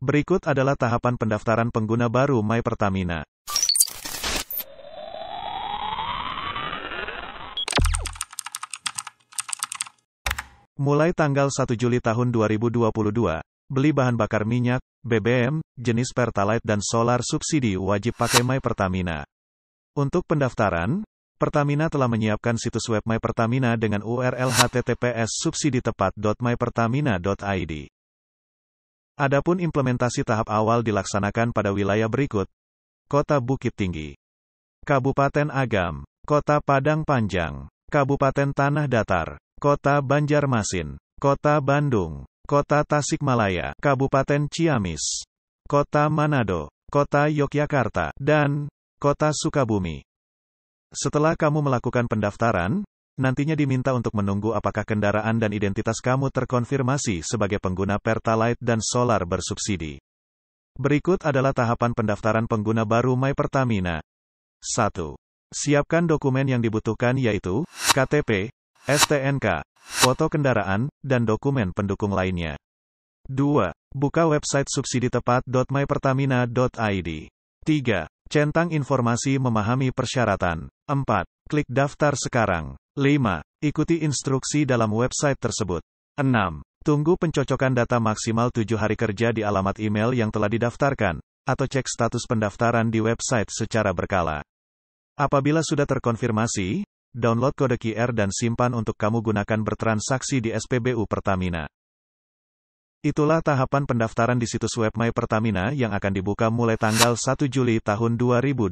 Berikut adalah tahapan pendaftaran pengguna baru My Pertamina. Mulai tanggal 1 Juli tahun 2022, beli bahan bakar minyak, BBM, jenis Pertalite dan solar subsidi wajib pakai My Pertamina. Untuk pendaftaran, Pertamina telah menyiapkan situs web My Pertamina dengan URL https subsiditepat.mypertamina.id. Adapun implementasi tahap awal dilaksanakan pada wilayah berikut. Kota Bukit Tinggi. Kabupaten Agam. Kota Padang Panjang. Kabupaten Tanah Datar. Kota Banjarmasin. Kota Bandung. Kota Tasikmalaya. Kabupaten Ciamis. Kota Manado. Kota Yogyakarta. Dan Kota Sukabumi. Setelah kamu melakukan pendaftaran, nantinya diminta untuk menunggu apakah kendaraan dan identitas kamu terkonfirmasi sebagai pengguna Pertalite dan solar bersubsidi. Berikut adalah tahapan pendaftaran pengguna baru My Pertamina. 1. Siapkan dokumen yang dibutuhkan yaitu KTP, STNK, foto kendaraan, dan dokumen pendukung lainnya. 2. Buka website subsiditepat.mypertamina.id. 3. Centang informasi memahami persyaratan. 4. Klik daftar sekarang. 5. Ikuti instruksi dalam website tersebut. 6. Tunggu pencocokan data maksimal 7 hari kerja di alamat email yang telah didaftarkan, atau cek status pendaftaran di website secara berkala. Apabila sudah terkonfirmasi, download kode QR dan simpan untuk kamu gunakan bertransaksi di SPBU Pertamina. Itulah tahapan pendaftaran di situs web My Pertamina yang akan dibuka mulai tanggal 1 Juli tahun 2022.